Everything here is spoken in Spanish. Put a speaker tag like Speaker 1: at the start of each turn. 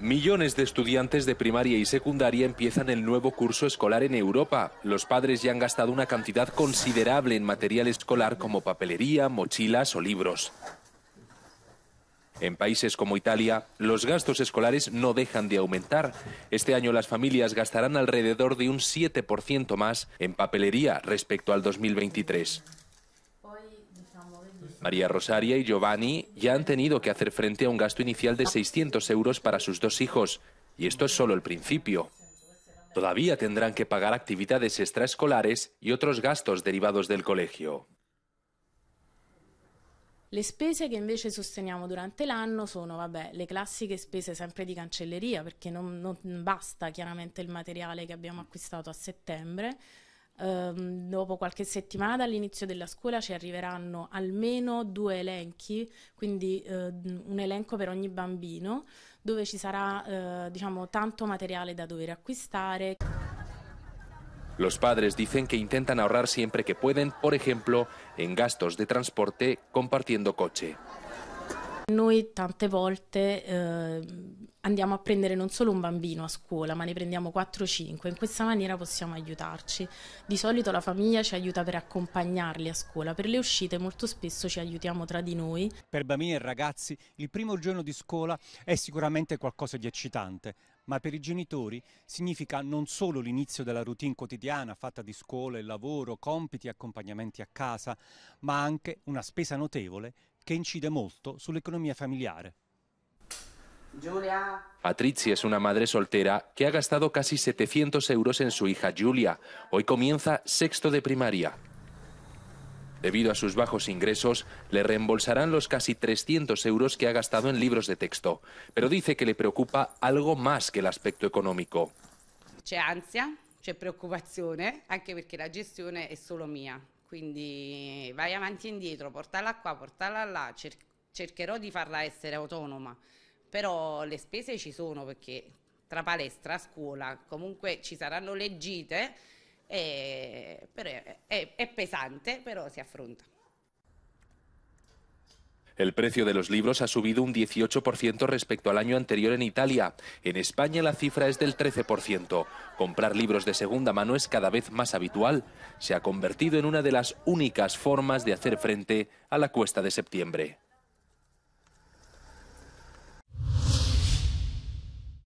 Speaker 1: Millones de estudiantes de primaria y secundaria empiezan el nuevo curso escolar en Europa. Los padres ya han gastado una cantidad considerable en material escolar como papelería, mochilas o libros. En países como Italia, los gastos escolares no dejan de aumentar. Este año las familias gastarán alrededor de un 7% más en papelería respecto al 2023. María Rosaria y Giovanni ya han tenido que hacer frente a un gasto inicial de 600 euros para sus dos hijos, y esto es solo el principio. Todavía tendrán que pagar actividades extraescolares y otros gastos derivados del colegio.
Speaker 2: Le spese che invece sosteniamo durante l'anno sono vabbè, le classiche spese sempre di cancelleria, perché non, non basta chiaramente il materiale che abbiamo acquistato a settembre, Um, dopo qualche settimana all'inizio della scuola ci arriveranno almeno due elenchi, quindi uh, un elenco per ogni bambino, dove ci sarà uh, diciamo, tanto materiale da dover acquistare.
Speaker 1: Los padres dicen que intentan ahorrar siempre que pueden, por ejemplo, en gastos de transporte compartiendo coche.
Speaker 2: Noi tante volte eh, andiamo a prendere non solo un bambino a scuola, ma ne prendiamo 4-5. In questa maniera possiamo aiutarci. Di solito la famiglia ci aiuta per accompagnarli
Speaker 3: a scuola, per le uscite molto spesso ci aiutiamo tra di noi. Per bambini e ragazzi il primo giorno di scuola è sicuramente qualcosa di eccitante, ma per i genitori significa non solo l'inizio della routine quotidiana fatta di scuola e lavoro, compiti e accompagnamenti a casa, ma anche una spesa notevole che incide molto sull'economia familiare.
Speaker 4: Julia.
Speaker 1: Patrizia es una madre soltera que ha gastado casi 700 euros en su hija Julia. Hoy comienza sexto de primaria. Debido a sus bajos ingresos, le reembolsarán los casi 300 euros que ha gastado en libros de texto, pero dice que le preocupa algo más que el aspecto económico.
Speaker 4: C'è ansia, hay preocupación, anche perché la gestione è solo mía. quindi vai avanti e indietro, portala qua, portala là, cer- cercherò di farla essere autonoma, però le spese ci sono perché tra palestra, scuola, comunque ci saranno le gite, eh, è, è, è pesante, però si affronta.
Speaker 1: El precio de los libros ha subido un 18% respecto al año anterior en Italia. En España la cifra es del 13%. Comprar libros de segunda mano es cada vez más habitual. Se ha convertido en una de las únicas formas de hacer frente a la cuesta de septiembre.